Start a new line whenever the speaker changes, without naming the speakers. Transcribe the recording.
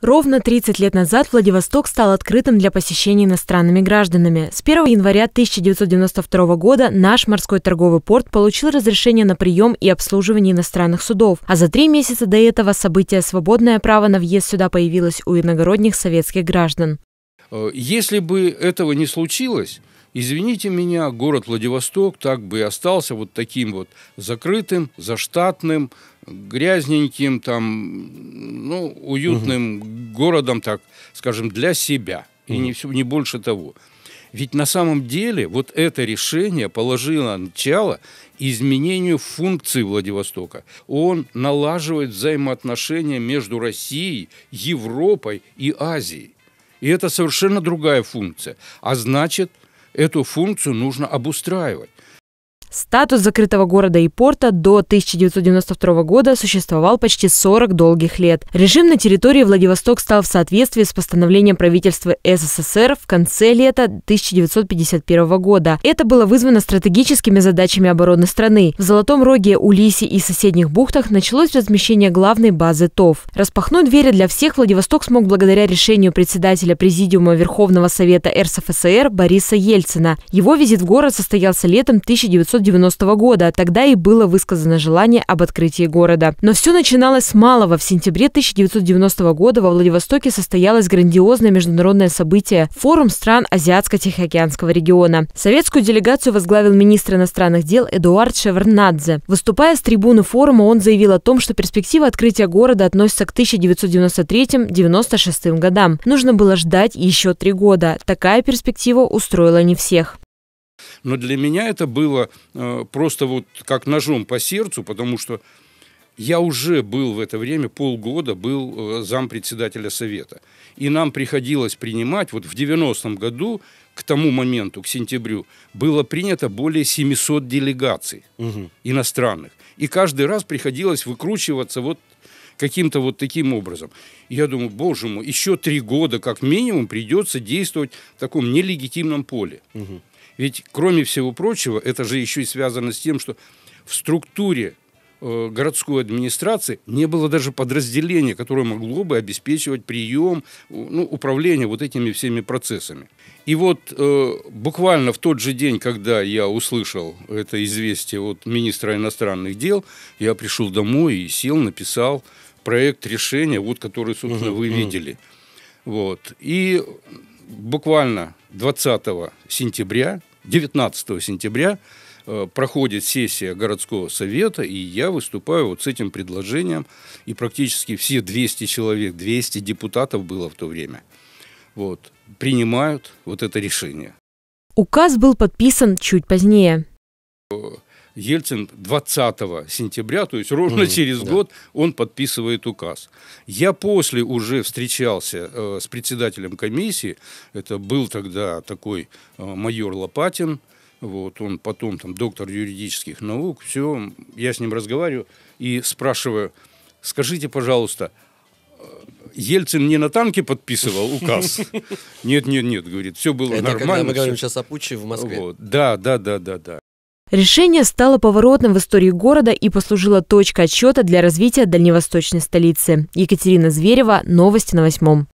Ровно 30 лет назад Владивосток стал открытым для посещения иностранными гражданами. С 1 января 1992 года наш морской торговый порт получил разрешение на прием и обслуживание иностранных судов. А за три месяца до этого событие «Свободное право на въезд» сюда появилось у иногородних советских граждан.
Э, если бы этого не случилось, извините меня, город Владивосток так бы и остался вот таким вот закрытым, заштатным, грязненьким, там ну, уютным угу. городом, так скажем, для себя. Угу. И не, не больше того. Ведь на самом деле вот это решение положило начало изменению функции Владивостока. Он налаживает взаимоотношения между Россией, Европой и Азией. И это совершенно другая функция. А значит, эту функцию нужно обустраивать.
Статус закрытого города и порта до 1992 года существовал почти 40 долгих лет. Режим на территории Владивосток стал в соответствии с постановлением правительства СССР в конце лета 1951 года. Это было вызвано стратегическими задачами обороны страны. В Золотом Роге, Улисе и соседних бухтах началось размещение главной базы ТОВ. Распахнуть двери для всех Владивосток смог благодаря решению председателя Президиума Верховного Совета РСФСР Бориса Ельцина. Его визит в город состоялся летом 1900 1990 года. Тогда и было высказано желание об открытии города. Но все начиналось с малого. В сентябре 1990 года во Владивостоке состоялось грандиозное международное событие – форум стран Азиатско-Тихоокеанского региона. Советскую делегацию возглавил министр иностранных дел Эдуард Шевернадзе. Выступая с трибуны форума, он заявил о том, что перспектива открытия города относится к 1993-1996 годам. Нужно было ждать еще три года. Такая перспектива устроила не всех.
Но для меня это было э, просто вот как ножом по сердцу, потому что я уже был в это время, полгода был э, зампредседателя совета. И нам приходилось принимать, вот в 90-м году, к тому моменту, к сентябрю, было принято более 700 делегаций угу. иностранных. И каждый раз приходилось выкручиваться вот каким-то вот таким образом. Я думаю, боже мой, еще три года как минимум придется действовать в таком нелегитимном поле. Угу. Ведь, кроме всего прочего, это же еще и связано с тем, что в структуре э, городской администрации не было даже подразделения, которое могло бы обеспечивать прием, ну, управление вот этими всеми процессами. И вот э, буквально в тот же день, когда я услышал это известие от министра иностранных дел, я пришел домой и сел, написал проект решения, вот который, собственно, вы видели. Вот. И буквально 20 сентября 19 сентября э, проходит сессия городского совета, и я выступаю вот с этим предложением, и практически все 200 человек, 200 депутатов было в то время, вот, принимают вот это решение.
Указ был подписан чуть позднее.
Ельцин 20 сентября, то есть ровно mm-hmm, через да. год, он подписывает указ. Я после уже встречался э, с председателем комиссии, это был тогда такой э, майор Лопатин, вот, он потом там доктор юридических наук, все, я с ним разговариваю и спрашиваю, скажите, пожалуйста, э, Ельцин не на танке подписывал указ. Нет, нет, нет, говорит, все было Это нормально. Когда мы говорим сейчас о путче в Москве. Вот. Да, да, да, да, да.
Решение стало поворотным в истории города и послужило точкой отсчета для развития дальневосточной столицы. Екатерина Зверева, новости на восьмом.